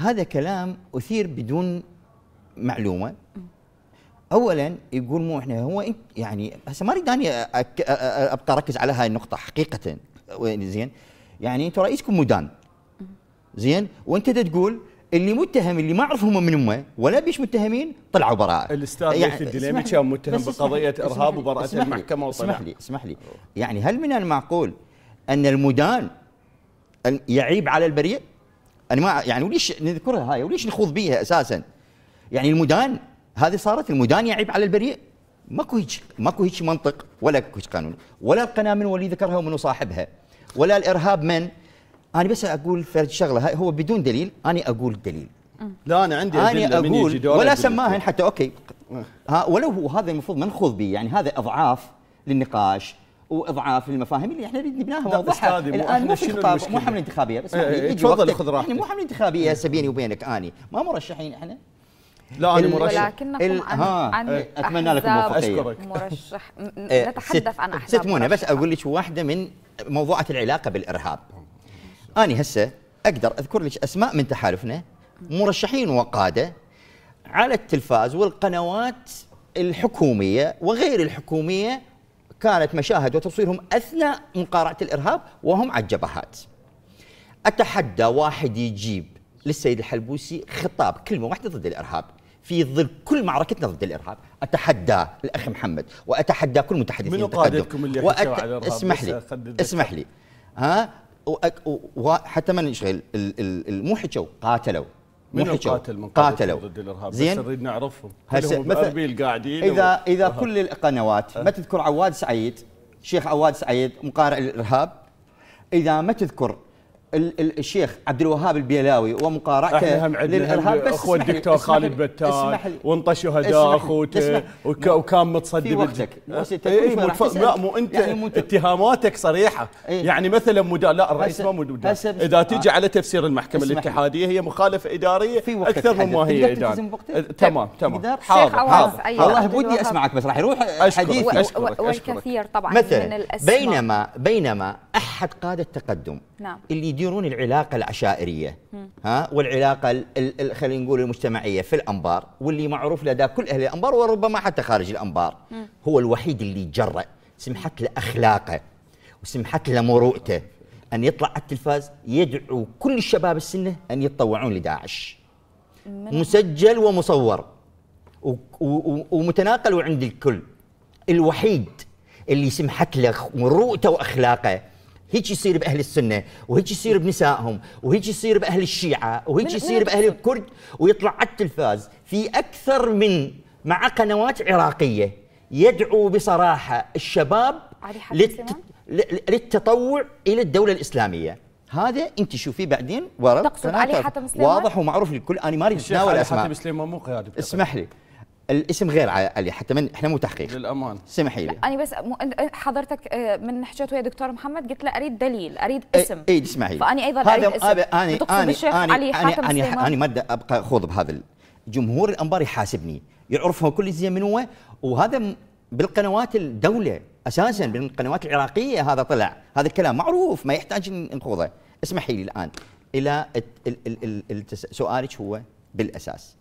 هذا كلام اثير بدون معلومه اولا يقول مو احنا هو يعني هسه ما اريد اني ابقى اركز على هاي النقطه حقيقه زين يعني انتم رئيسكم مدان زين وانت تقول اللي متهم اللي ما اعرف هم من امه ولا بيش متهمين طلعوا براءه الاستاذ يعني الدليمي كان متهم بقضيه ارهاب وبراءه المحكمه وطلع اسمح لي اسمح لي يعني هل من المعقول ان المدان يعيب على البريء انا ما يعني وليش نذكرها هاي وليش نخوض بيها اساسا يعني المدان هذه صارت المدان يعيب على البريء ماكو هيك ماكو هيك منطق ولا هيك قانون ولا القناه من ولي ذكرها ومن صاحبها ولا الارهاب من انا بس اقول فرد شغله هاي هو بدون دليل انا اقول الدليل لا انا عندي انا اقول ولا سماها حتى اوكي آه. ها ولو هو هذا المفروض ما نخوض به يعني هذا اضعاف للنقاش واضعاف للمفاهيم اللي احنا نريد نبناها واضحه الان مو خطاب مو حمله انتخابيه بس إيه، إيه، تفضل خذ راحتك يعني مو حمله انتخابيه بيني وبينك اني ما مرشحين احنا لا انا مرشح ولكنكم ال... عن, عن إيه، اتمنى لكم موفقيه مرشح نتحدث عن احزاب ست منى بس اقول لك واحده من موضوعات العلاقه بالارهاب اني هسه اقدر اذكر لك اسماء من تحالفنا مرشحين وقاده على التلفاز والقنوات الحكوميه وغير الحكوميه كانت مشاهد وتصويرهم أثناء مقارعة الإرهاب وهم على الجبهات أتحدى واحد يجيب للسيد الحلبوسي خطاب كلمة واحدة ضد الإرهاب في ظل كل معركتنا ضد الارهاب اتحدى الاخ محمد واتحدى كل متحدثين من قادتكم اللي وأت... على الارهاب اسمح لي اسمح لي ها وحتى ما نشغل مو حكوا قاتلوا من وحشوا القاتل من قاتلوا ضد الارهاب زين بس نريد نعرفهم هسه مثلا قاعدين اذا و... اذا أه. كل القنوات أه. ما تذكر عواد سعيد شيخ عواد سعيد مقارع الارهاب اذا ما تذكر الشيخ عبد الوهاب البيلاوي ومقارعته للارهاب بس اخو الدكتور خالد بتال وانطى هدا اخوته وكان متصدي في وقتك أه، ايه لا مو انت يعني اتهاماتك صريحه ايه يعني مثلا مدا لا الرئيس ما مدا اذا تجي آه. على تفسير المحكمه الاتحاديه هي مخالفه اداريه اكثر مما هي اداريه أه، تمام تمام حاضر والله بودي أيوة، اسمعك أيوة. بس راح يروح حديث والكثير طبعا من الاسماء بينما بينما احد قاده التقدم نعم. اللي يديرون العلاقه العشائريه ها والعلاقه خلينا نقول المجتمعيه في الانبار واللي معروف لدى كل اهل الانبار وربما حتى خارج الانبار مم. هو الوحيد اللي جرأ سمحت له اخلاقه وسمحت له مروءته ان يطلع على التلفاز يدعو كل الشباب السنه ان يتطوعون لداعش مسجل ومصور ومتناقل عند الكل الوحيد اللي سمحت له مروءته واخلاقه هيك يصير باهل السنه وهيك يصير بنسائهم وهيك يصير باهل الشيعه وهيك يصير باهل الكرد ويطلع على التلفاز في اكثر من مع قنوات عراقيه يدعو بصراحه الشباب للت... للتطوع الى الدوله الاسلاميه هذا انت شوفيه بعدين ورا تقصد علي حاتم سليمان واضح ومعروف للكل انا ما اريد اتناول اسماء حاتم سليمان مو قيادي اسمح لي الاسم غير علي حتى من احنا مو تحقيق للامان سمحي لي انا بس حضرتك آه، من حكيت ويا دكتور محمد قلت له اريد دليل اريد اسم اي اسمعي فاني ايضا هذا اريد اسم هذا انا انا انا انا انا ما ابقى خوض بهذا جمهور الانبار يحاسبني يعرفه كل زين من هو وهذا بالقنوات الدوله اساسا بالقنوات العراقيه هذا طلع هذا الكلام معروف ما يحتاج نخوضه اسمحي لي الان الى سؤالك هو بالاساس